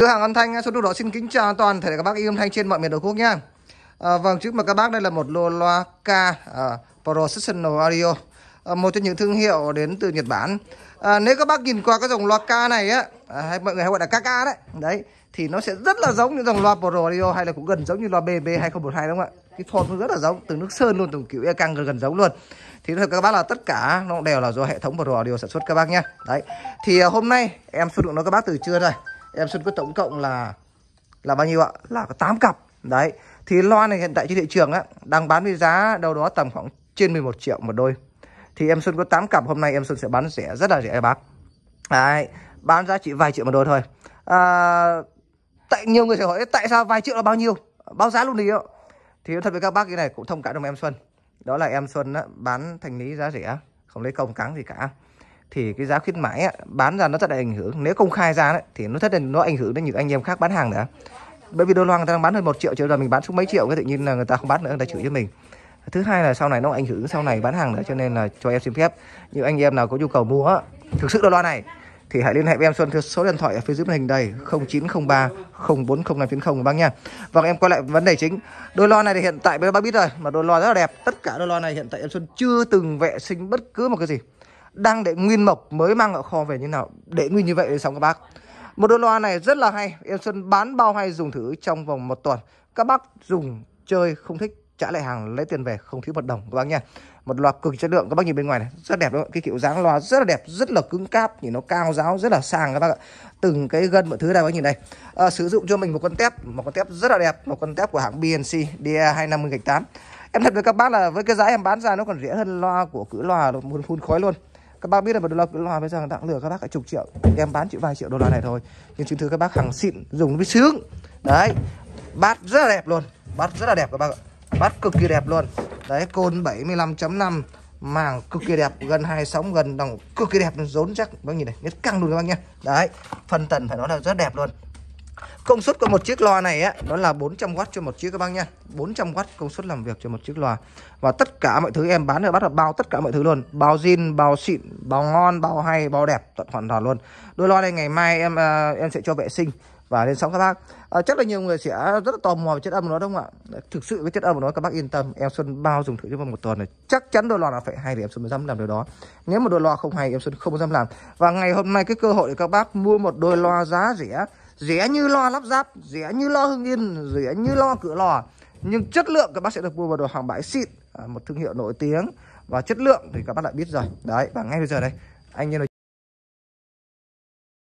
Cửa hàng âm Thanh số đó xin kính chào toàn thể các bác yêu âm thanh trên mọi miền đất quốc nha À, vâng trước mặt các bác đây là một lô loa K uh, à, Professional Audio, à, một trong những thương hiệu đến từ Nhật Bản. À, nếu các bác nhìn qua cái dòng loa K này á, à, hay mọi người hay gọi là KK đấy, đấy thì nó sẽ rất là giống những dòng loa Pro Audio hay là cũng gần giống như loa BB 2012 đúng không ạ? Cái form cũng rất là giống, từ nước sơn luôn, từ kiểu e căng gần, gần giống luôn. Thì thật các bác là tất cả nó đều là do hệ thống Pro Audio sản xuất các bác nhé. Đấy. Thì à, hôm nay em sử dụng nó các bác từ trưa rồi em Xuân có tổng cộng là là bao nhiêu ạ? Là có 8 cặp. Đấy. Thì loa này hiện tại trên thị trường á đang bán với giá đâu đó tầm khoảng trên 11 triệu một đôi. Thì em Xuân có 8 cặp hôm nay em Xuân sẽ bán rẻ rất là rẻ bác. Đấy, bán giá chỉ vài triệu một đôi thôi. À, tại nhiều người sẽ hỏi tại sao vài triệu là bao nhiêu? Báo giá luôn đi ạ. Thì thật với các bác cái này cũng thông cảm đồng em Xuân. Đó là em Xuân á, bán thành lý giá rẻ, không lấy công cắn gì cả thì cái giá khuyến mãi á, bán ra nó rất là ảnh hưởng nếu công khai ra đấy, thì nó rất là nó ảnh hưởng đến những anh em khác bán hàng nữa bởi vì đô la người ta đang bán hơn một triệu chứ giờ mình bán xuống mấy triệu cái tự nhiên là người ta không bán nữa người ta chửi cho mình thứ hai là sau này nó ảnh hưởng sau này bán hàng nữa cho nên là cho em xin phép những anh em nào có nhu cầu mua thực sự đô la này thì hãy liên hệ với em Xuân theo số điện thoại ở phía dưới màn hình đây 0903 040590 bác nha. Và vâng, em quay lại vấn đề chính. Đôi lo này thì hiện tại bác biết rồi, mà đôi lo rất là đẹp. Tất cả đôi lo này hiện tại em Xuân chưa từng vệ sinh bất cứ một cái gì đang để nguyên mộc mới mang ở kho về như nào để nguyên như vậy để xong các bác một đôi loa này rất là hay em xuân bán bao hay dùng thử trong vòng một tuần các bác dùng chơi không thích trả lại hàng lấy tiền về không thiếu một đồng các bác nha một loa cực chất lượng các bác nhìn bên ngoài này rất đẹp luôn cái kiểu dáng loa rất là đẹp rất là cứng cáp nhìn nó cao giáo rất là sang các bác ạ từng cái gân mọi thứ đây các bác nhìn đây à, sử dụng cho mình một con tép một con tép rất là đẹp một con tép của hãng BNC DA 250 gạch tám em thật với các bác là với cái giá em bán ra nó còn rẻ hơn loa của cửa loa luôn phun khói luôn các bác biết là một đô la đô la bây giờ đang lừa các bác cả chục triệu em bán chỉ vài triệu đô la này thôi nhưng chứng thứ các bác hàng xịn dùng với sướng đấy bát rất là đẹp luôn bát rất là đẹp các bác ạ bát cực kỳ đẹp luôn đấy côn 75.5 màng cực kỳ đẹp gần hai sóng gần đồng cực kỳ đẹp rốn chắc bác nhìn này nhất căng luôn các bác nhé đấy phần tần phải nói là rất đẹp luôn Công suất của một chiếc loa này á, đó là 400W cho một chiếc các bác nha 400W công suất làm việc cho một chiếc loa Và tất cả mọi thứ em bán ở bắt là bao tất cả mọi thứ luôn Bao zin, bao xịn, bao ngon, bao hay, bao đẹp Tận hoàn toàn luôn Đôi loa này ngày mai em uh, em sẽ cho vệ sinh và lên sóng các bác à, chắc là nhiều người sẽ rất là tò mò về chất âm của nó đúng không ạ thực sự với chất âm của nó các bác yên tâm em xuân bao dùng thử cho một tuần này chắc chắn đôi loa là phải hay thì em xuân mới dám làm điều đó nếu một đôi loa không hay em xuân không dám làm và ngày hôm nay cái cơ hội để các bác mua một đôi loa giá rẻ rẻ như lo lắp ráp rẻ như lo hưng yên rẻ như lo cửa lò nhưng chất lượng các bác sẽ được mua vào đồ hàng bãi xịn à, một thương hiệu nổi tiếng và chất lượng thì các bác đã biết rồi đấy và ngay bây giờ đây anh như